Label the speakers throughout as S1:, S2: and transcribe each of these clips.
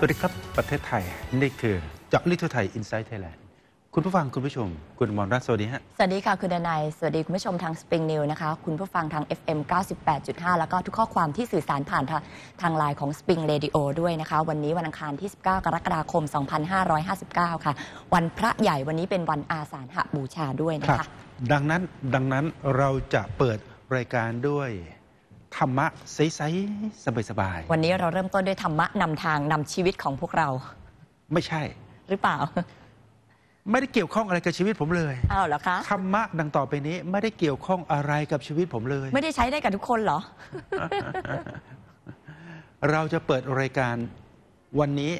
S1: สวัสดีครับ ประเทศไทย นี่คือเจาะลึกทั่วไทยอินไซต์ไทยแลนด์คุณผู้ฟังคุณผู้ชม คุณมอนรัตสวัสดีฮะ
S2: สวัสดีค่ะ คุณดนายสวัสดีคุณผู้ชมทางสปริงนิวนะคะคุณผู้ฟังทาง FM 98.5 แล้วก็ทุกข้อความที่สื่อสารผ่านทางไลน์ของสปริงเรดิโอด้วยนะคะวันนี้วันอังคารที่ 19 กรกฎาคม 2559 ค่ะ วันพระใหญ่วันนี้เป็นวันอาสาฬหบูชาด้วยนะคะ
S1: ดังนั้นดังนั้นเราจะเปิดรายการด้วยธรรมะใสๆสบายๆ
S2: วันนี้เราเริ่มต้นด้วยธรรมะนำทางนำชีวิตของพวกเรา ไม่ใช่ หรือเปล่า
S1: ไม่ได้เกี่ยวข้องอะไรกับชีวิตผมเลย อ้าวเหรอคะ ธรรมะดังต่อไปนี้ไม่ได้เกี่ยวข้องอะไรกับชีวิตผมเลย ไม่ได้
S2: ใช้ได้กับทุกคนเหรอ
S1: เราจะเปิดรายการวันนี้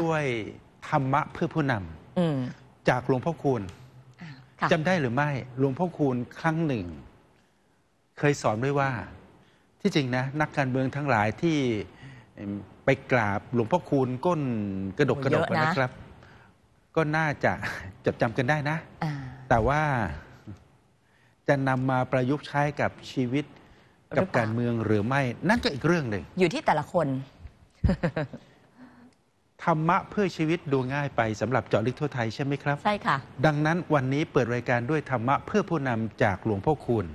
S1: ด้วยธรรมะเพื่อผู้นำ จากหลวงพ่อคูณจำได้หรือไม่ หลวงพ่อคูณครั้งหนึ่ง เคยสอนด้วยว่าที่จริงนะ นักการเมืองทั้งหลายที่ไปกราบหลวงพ่อคูณก้นกระดกกระดกะนะครับ ก็น่าจะจดจำกันได้นะ แต่ว่าจะนำมาประยุกต์ใช้กับชีวิตกับการเมืองหรือไม่นั่นก็อีกเรื่องหนึ่ง
S2: อยู่ที่แต่ละคน
S1: ธรรมะเพื่อชีวิตดูง่ายไปสำหรับเจาะลึกทั่วไทยใช่ไหมครับใช่ค่ะดังนั้นวันนี้เปิดรายการด้วยธรรมะเพื่อผู้นำจากหลวงพ่อคูณ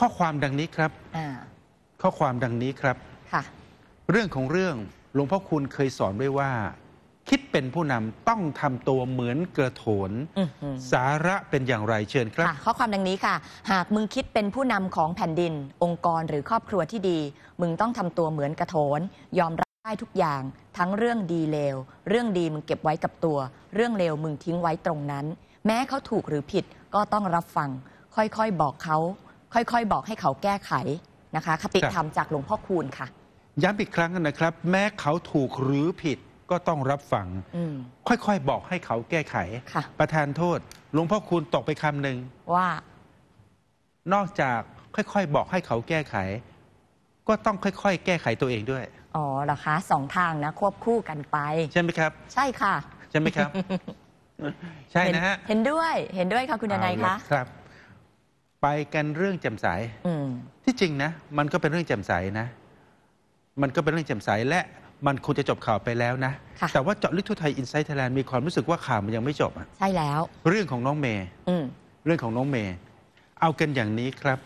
S1: ข้อความดังนี้ครับ ข้อความดังนี้ครับ เรื่องของเรื่องหลวงพ่อคุณเคยสอนไว้ว่า คิดเป็นผู้นำต้องทำตัวเหมือนกระโถน สาระเป็นอย่างไรเชิญครับ
S2: ข้อความดังนี้ค่ะ หากมึงคิดเป็นผู้นำของแผ่นดิน องค์กรหรือครอบครัวที่ดี มึงต้องทำตัวเหมือนกระโถน ยอมรับได้ทุกอย่าง ทั้งเรื่องดีเลว เรื่องดีมึงเก็บไว้กับตัว เรื่องเลวมึงทิ้งไว้ตรงนั้น แม้เขาถูกหรือผิด ก็ต้องรับฟัง ค่อยๆบอกเขาค่อยๆ บอกให้เขาแก้ไขนะคะคติธรรมจากหลวงพ่อคูณค่ะ
S1: ย้ำอีกครั้งนะครับ แม้เขาถูกหรือผิดก็ต้องรับฟังค่อยๆบอกให้เขาแก้ไขประธานโทษ หลวงพ่อคูณตกไปคำหนึ่งว่า นอกจากค่อย ๆ บอกให้เขาแก้ไข ก็ต้องค่อย ๆ แก้ไขตัวเองด้วย
S2: อ๋อเหรอคะสองทางนะ ควบคู่กันไป ใช่ไหมครับ ใช่ค่ะ
S1: ใช่ไหมครับ ใช่นะฮะ
S2: เห็นด้วย เห็นด้วยค่ะคุณนายคะ
S1: ครับไปกันเรื่องแจ่มใสที่จริงนะ มันก็เป็นเรื่องแจ่มใสนะ มันก็เป็นเรื่องแจ่มใสและ มันควรจะจบข่าวไปแล้วนะแต่ว่าเจาะลึกทั่วไทยอินไซต์ไทยแลนด์มีความรู้สึกว่าข่าวมันยังไม่จบอ่ะใช่แล้ว เรื่องของน้องเมย์เรื่องของน้องเมย์เอากันอย่างนี้ครับ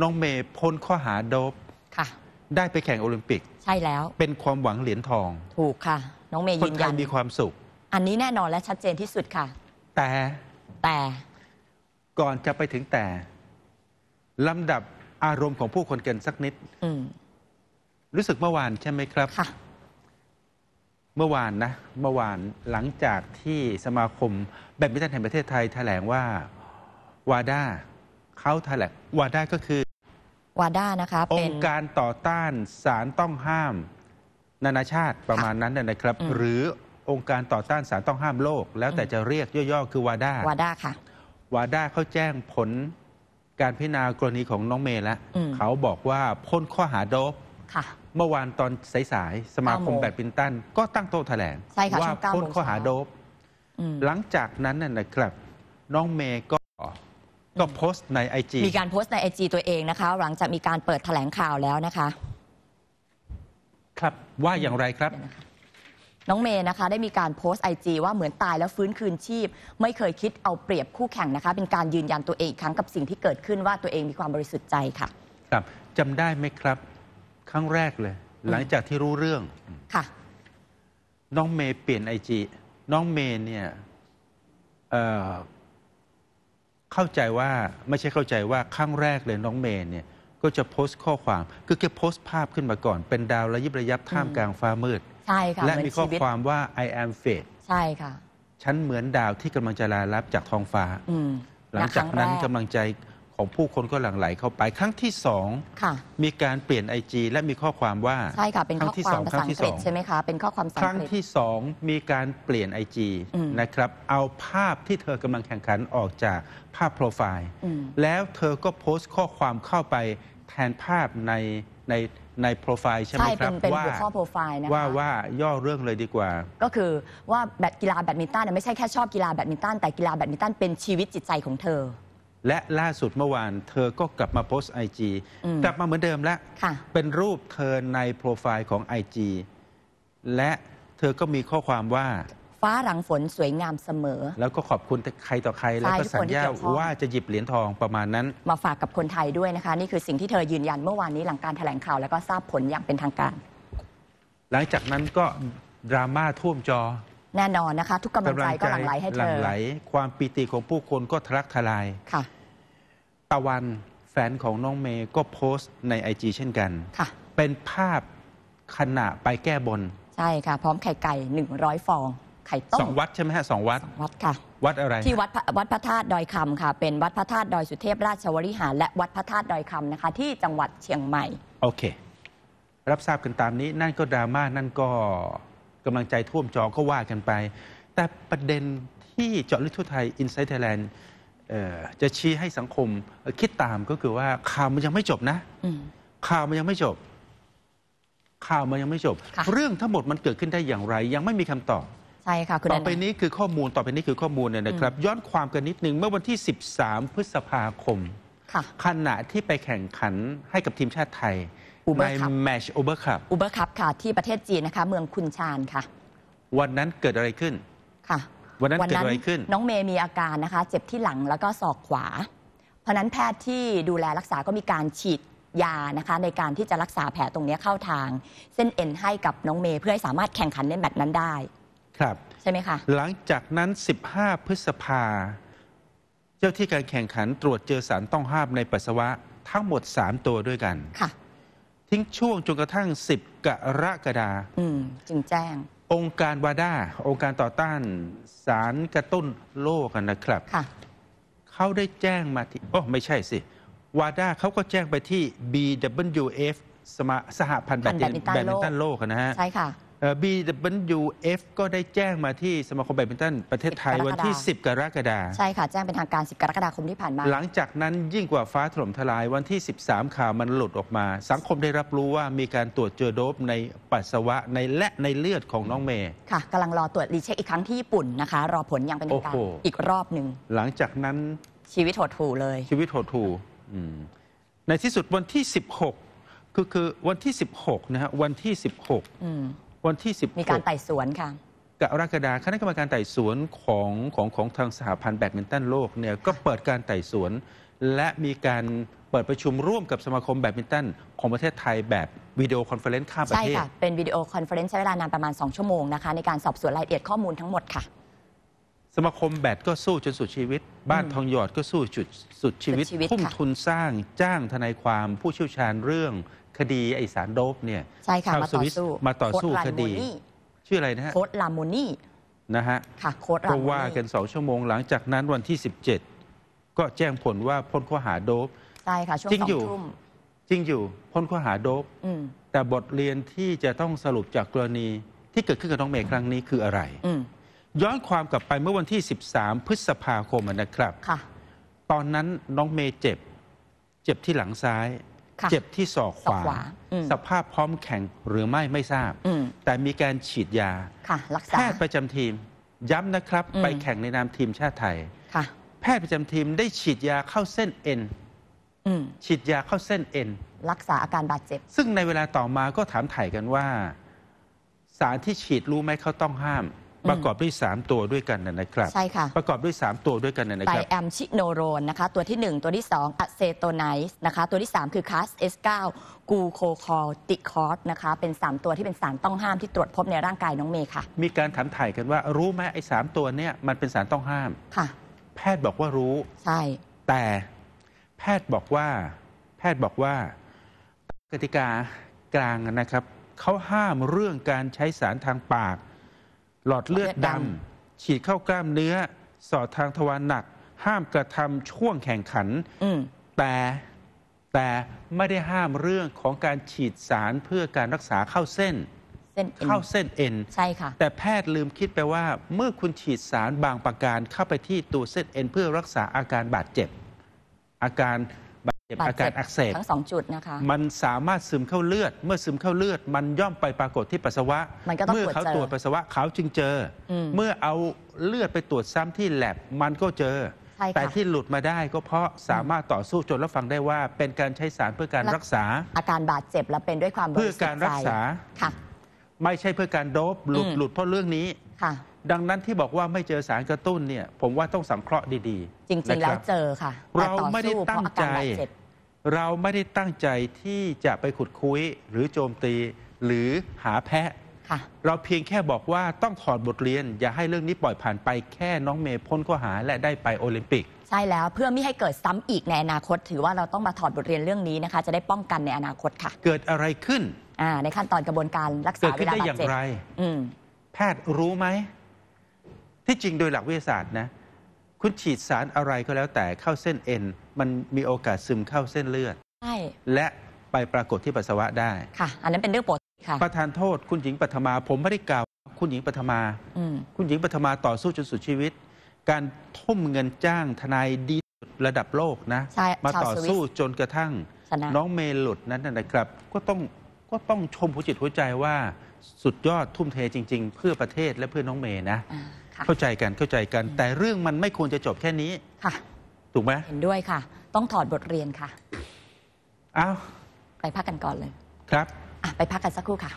S1: น้องเมย์พ้นข้อหาโดบค่ะ ได้ไปแข่งโอลิมปิก ใช่แล้ว เป็นความหวังเหรียญทองถูกค่ะ
S2: น้องเมย์ยืนยันมีความสุข อันนี้แน่นอนและชัดเจนที่สุดค่ะ
S1: แต่แต่ก่อนจะไปถึงแต่ ลำดับอารมณ์ของผู้คนกันสักนิดรู้สึกเมื่อวานใช่ไหมครับเมื่อวานนะเมื่อวานหลังจากที่สมาคม แบดมินตันแห่งประเทศไทยแถลงว่า วาด้าเขาแถลงวาด้าก็คือวาด้านะคะเป็งนค์การต่อต้านสารต้องห้ามนานาชาติประมาณนั้นนะนะครับ หรือองค์การต่อต้านสารต้องห้ามโลกแล้วแต่จะเรียกย่อๆคือ วาด้าวาด้าค่ะวาด้าเขาแจ้งผลการพิจารณากรณีของน้องเมย์แล้วเขาบอกว่าพ้นข้อหาโดบเมื่อวานตอนสายๆสมาคมแบดมินตันก็ตั้งโต๊ะแถลงว่าพ้นข้อหาโดบหลังจากนั้นน่ะนะครับน้องเมย์ก็ก็โพสต์ในไอจีมีการ
S2: โพสต์ในไอจตัวเองนะคะ หลังจากมีการเปิดแถลงข่าวแล้วนะคะ
S1: ครับว่าอย่างไรครับ
S2: น้องเมย์นะคะ ได้มีการโพสต์ไอจีว่าเหมือนตายแล้วฟื้นคืนชีพ ไม่เคยคิดเอาเปรียบคู่แข่งนะคะเป็นการยืนยันตัวเองอีกครั้งกับสิ่งที่เกิดขึ้นว่าตัวเองมีความบริสุทธิ์ใ
S1: จค่ะครับจำได้ไหมครับ ครั้งแรกเลย หลังจากที่รู้เรื่อง ค่ะน้องเมย์เปลี่ยนไอจีน้องเมย์เนี่ยเอ่อเข้าใจว่าไม่ใช่เข้าใจว่า ครั้งแรกเลยน้องเมย์เนี่ยก็จะโพสต์ข้อความคือแกโพสต์ภาพขึ้นมาก่อน เป็นดาวระยิบระยับท่ามกลางฟ้ามืด
S2: ใช่ค่ะและมีข้อความ
S1: ว่า I am fate ใช่ค่ะฉันเหมือนดาวที่กำลังจะลาลับจากท้องฟ้าหลังจากนั้นกำลังใจของผู้คนก็หลั่งไหลเข้าไป ครั้งที่สองมีการเปลี่ยนไอจีและมีข้อความว่าใช่ค่ะเป็นข้อความภาษาอังกฤษใช
S2: ่ไหมคะเป็นข้อความครั้งที่
S1: สองมีการเปลี่ยนไอจีนะครับเอาภาพที่เธอกำลังแข่งขันออกจากภาพโปรไฟล์แล้วเธอก็โพสต์ข้อความเข้าไปแทนภาพในในใน โปรไฟล์ใช่ไหมครับ ว่าวข้อ
S2: โปรไฟล์นะคะว่า
S1: ว่าย่อเรื่องเลยดีกว่า
S2: ก็คือว่าแบดกีฬาแบดมินตันไม่ใช่แค่ชอบกีฬาแบดมินตันแต่กีฬาแบดมินตันเป็นชีวิตจิตใจของเธอ
S1: และล่าสุดเมื่อวานเธอก็กลับมาโพสต์ไอจีกลับมาเหมือนเดิมแล้วค่ะเป็นรูปเธอในโปรไฟล์ของไอจีและเธอก็มีข้อความว่า
S2: ฟ้าหลังฝนสวยงามเสมอ
S1: แล้วก็ขอบคุณใครต่อใครแล้วก็สัญญาว่าจะหยิบเหรียญทองประมาณนั้น
S2: มาฝากกับคนไทยด้วยนะคะนี่คือสิ่งที่เธอยืนยันเมื่อวานนี้หลังการแถลงข่าวแล้วก็ทราบผลอย่างเป็นทางการ
S1: หลังจากนั้นก็ดราม่าท่วมจอ
S2: แน่นอนนะคะทุกกำลังใจก็หลั่งไหลให้เธอหลั่งไหล
S1: ความปิติของผู้คนก็ทะลักทลายค่ะตะวันแฟนของน้องเมย์ก็โพสต์ในไอจีเช่นกันค่ะเป็นภาพขณะไปแก้บน
S2: ใช่ค่ะ พร้อมไข่ไก่หนึ่งร้อยฟองข่ต้มสองว
S1: ัดใช่ไหมฮะสองวัดวัดค่ะวัดอะไร ที่วั
S2: ดวัดพระธาตุดอยคำค่ะ เป็นวัดพระธาตุดอยสุเทพ ราชวริหารและวัดพระธาตุดอยคำนะคะ ที่จังหวัดเชียงใหม่
S1: โอเค รับทราบกันตามนี้ นั่นก็ดราม่านั่นก็กำลังใจท่วมจอ ก็ว่ากันไป แต่ประเด็นที่เจาะลึกทั่วไทยอินไซต์ไทยแลนด์จะชี้ให้สังคมคิดตามก็คือว่าข่าวมันยังไม่จบนะข่าวมันยังไม่จบ ข่าวมันยังไม่จบ เรื่องทั้งหมดมันเกิดขึ้นได้อย่างไร ยังไม่มีคำตอบ
S2: ใช่ค่ะคุณต่อไปนี
S1: ้คือข้อมูล ต่อไปนี้คือข้อมูลเนี่ยนะครับย้อนความกันนิดนึงเมื่อวันที่ 13 พฤษภาคมขณะที่ไปแข่งขันให้กับทีมชาติไทย ในแมชโอเบอร์คัพโอเบอร์คัพค่ะที่ประเทศจีนนะคะ เมืองคุนชานค่ะ วันนั้นเกิดอะไรขึ้นค่ะ วันนั้นเกิดอะไรขึ้น น้อง
S2: เมย์มีอาการนะคะ เจ็บที่หลังแล้วก็ศอกขวา เพราะนั้นแพทย์ที่ดูแลรักษาก็มีการฉีดยานะคะ ในการที่จะรักษาแผลตรงนี้เข้าทาง เส้นเอ็นให้กับน้องเมย์เพื่อให้สามารถแข่งขันในแมตช์นั้นได้ครับใช่ไหมคะ
S1: หลังจากนั้น 15 พฤษภา เจ้าที่การแข่งขันตรวจเจอสารต้องห้ามในปัสสาวะ ทั้งหมด 3 ตัวด้วยกัน ค่ะ ทิ้งช่วงจนกระทั่ง 10 กรกฎาอืมจึงแจ้ง องค์การวาดาองค์การต่อต้านสารกระตุ้นโลกันนะครับค่ะเขาได้แจ้งมาที่โอ้ไม่ใช่สิวาด้าเขาก็แจ้งไปที่ BWF สมาสหพันธ์แบดมินตันโลกนะฮะใช่ค่ะ BWF ก็ได้แจ้งมาที่สมาคมแบดมินตันประเทศไทยวันที่ 10 กรกฎาคมใช
S2: ่ค่ะ แจ้งเป็นทางการ 10 กรกฎาคมที่ผ่านมา หลัง
S1: จากนั้นยิ่งกว่าฟ้าถล่มทลายวันที่ 13ข่าวมันหลุดออกมา สังคมได้รับรู้ว่ามีการตรวจเจอโดบในปัสสาวะ ในและในเลือดของน้องเมย์
S2: ค่ะกำลังรอตรวจรีเช็คอีกครั้งที่ญี่ปุ่นนะคะรอผลอย่างเป็นทางการอีกรอบหนึ่ง
S1: หลังจากนั้นชีวิตหดหู่เลย ชีวิตหดหู่ในที่สุดวันที่ 16คือคือวันที่16นะฮะวันที่ 16วันที่สิบมีการไ
S2: ต่สวน ค่ะ
S1: กรกฎาคณะกรรมการไต่สวนของของของทางสหพันธ์แบดมินตันโลกเนี่ยก็เปิดการไต่สวน และมีการเปิดประชุมร่วมกับสมาคมแบดมินตัน ของประเทศไทยแบบวิดีโอคอนเฟอเรนซ์ข้ามประเทศใช่ค่ะ
S2: เป็นวิดีโอนเฟอเรนซ์ใช้เวลานานประมาณ 2 ชั่วโมงนะคะในการสอบสวนรายละเอียดข้อมูลทั้งหมดค่ะ
S1: สมาคมแบดก็สู้จนสุดชีวิต บ้านทองหยอดก็สู้จุดสุดชีวิตทุ่มทุนสร้างจ้างทนายความผู้เชี่ยวชาญเรื่องคดีไอสารโดบเนี่ยช่ค่ะชาวมาต่อสวิตสูมาต่อสู้คดีชื่ออะไรนะฮะโคดลาโมนี่นะฮะค่ะโคดลาก็โมนี่ว่ากันสองชั่วโมงหลังจากนั้นวันที่ 17 ก็แจ้งผลว่าพ้นข้อหาโดบ
S2: ใช่ค่ะช่วงสองทุ่ม
S1: จริงอยู่พ้นข้อหาโดบแต่บทเรียนที่จะต้องสรุป จาก กรณีที่เกิดขึ้นกับน้องเมย์ครั้งนี้คืออะไรอืย้อนความกลับไปเมื่อวันที่ 13 พฤษภาคมนะครับ ตอนนั้นน้องเมย์เจ็บ เจ็บที่หลังซ้าย เจ็บที่ศอกขวา สภาพพร้อมแข่งหรือไม่ไม่ทราบ แต่มีการฉีดยา แพทย์ประจำทีม ย้ำนะครับ ไปแข่งในนามทีมชาติไทย แพทย์ประจำทีมได้ฉีดยาเข้าเส้นเอ็นฉีดยาเข้าเส้นเอ็น
S2: รักษาอาการบาดเจ็บ
S1: ซึ่งในเวลาต่อมาก็ถามไถ่กันว่าสารที่ฉีดรู้ไหมเขาต้องห้ามประกอบด้วย 3 ตัวด้วยกันนะครับ ใช่ค่ะ ประกอบด้วย 3 ตัวด้วยกันนะครับแอ
S2: มชิโนโรนนะคะตัวที่ 1 ตัวที่2อะเซโตไนซ์นะคะตัวที่ 3 คือคาสเอสเกูโคคอลติคอสนะคะเป็น 3 ตัวที่เป็นสารต้องห้ามที่ตรวจพบในร่างกายน้องเมย์ค่ะ
S1: มีการถามถ่ายกันว่ารู้ไหมไอ้สามตัวเนี่ยมันเป็นสารต้องห้าม ค่ะ แพทย์บอกว่ารู้ ใช่ แต่แพทย์บอกว่าแพทย์บอกว่ากติกากลางนะครับเขาห้ามเรื่องการใช้สารทางปากหลอดเลือดดำฉีดเข้ากล้ามเนื้อสอดทางทวารหนัก ห้ามกระทำช่วงแข่งขันแต่แต่ไม่ได้ห้ามเรื่องของการฉีดสารเพื่อการรักษาเข้าเส้นเข้าเส้นเอ็นใช่ค่ะแต่แพทย์ลืมคิดไปว่า เมื่อคุณฉีดสารบางประการเข้าไปที่ตัวเส้นเอ็นเพื่อรักษาอาการบาดเจ็บอาการจ็บอาการอักเสบทั้งสองจุดนะคะ มันสามารถซึมเข้าเลือด เมื่อซึมเข้าเลือด มันย่อมไปปรากฏที่ปัสสาวะ เมื่อเขาตรวจปัสสาวะเขาจึงเจอ เมื่อเอาเลือดไปตรวจซ้ำที่แ l บมันก็เจอ แต่ที่หลุดมาได้ก็เพราะสามารถต่อสู้จนรับฟังได้ว่า เป็นการใช้สารเพื่อการรักษา
S2: อาการบาด เจ็บและเป็นด้วยความเพื่อการรักษา
S1: ค่ะไม่ใช่เพื่อการโดบหลุดหลุดเพราะเรื่องนี้ค่ะ ดังนั้นที่บอกว่าไม่เจอสารกระตุ้นเนี่ยผมว่าต้องสังเคราะห์ดีๆ จริงๆแล้วเจ
S2: อค่ะ เราไม่ได้ตั้งใจ
S1: เราไม่ได้ตั้งใจที่จะไปขุดคุยหรือโจมตี หรือหาแพะเราเพียงแค่บอกว่าต้องถอดบทเรียน อย่าให้เรื่องนี้ปล่อยผ่านไปแค่น้องเมย์พ้นข้อหาและได้ไปโอลิมปิก
S2: ใช่แล้วเพื่อไม่ให้เกิดซ้ำอีกในอนาคต ถือว่าเราต้องมาถอดบทเรียนเรื่องนี้นะคะ จะได้ป้องกันในอนาคตค่ะ
S1: เกิดอะไรขึ้น
S2: ในขั้นตอนกระบวนการรักษาเวลานาดเจไ
S1: รแพทย์รู้ไหมที่จริงโดยหลักวิทยาศาสตร์นะคุณฉีดสารอะไรก็แล้วแต่เข้าเส้นเอ็นมันมีโอกาสซึมเข้าเส้นเลือดใช่และไปปรากฏที่ปัสสาวะได้ค่ะ อันนั้นเป็นเรื่องปกติค่ะประธานโทษ คุณหญิงปฐทมา ผมไม่ได้กล่าวคุณหญิงปฐทมา คุณหญิงปฐทมาต่อสู้จนสุดชีวิต การทุ่มเงินจ้างทนาย ดีระดับโลกนะใช่มาต่อสู้จนกระทั่งน้องเมย์หลุดนั้นนะนครับ ก็ต้องก็ต้องชมหัวจิตหัวใจว่าสุดยอดทุ่มเทจริง ๆ เพื่อประเทศและเพื่อน้องเมย์นะเข้าใจกันเข้าใจกันแต่เรื่องมันไม่ควรจะจบแค่นี้ ค่ะ ถูกไหมเ
S2: ห็นด้วยค่ะ ต้องถอดบทเรียนค่ะอ้าวไปพักกันก่อนเลยครับไปพักกันสักครู่ค่ะ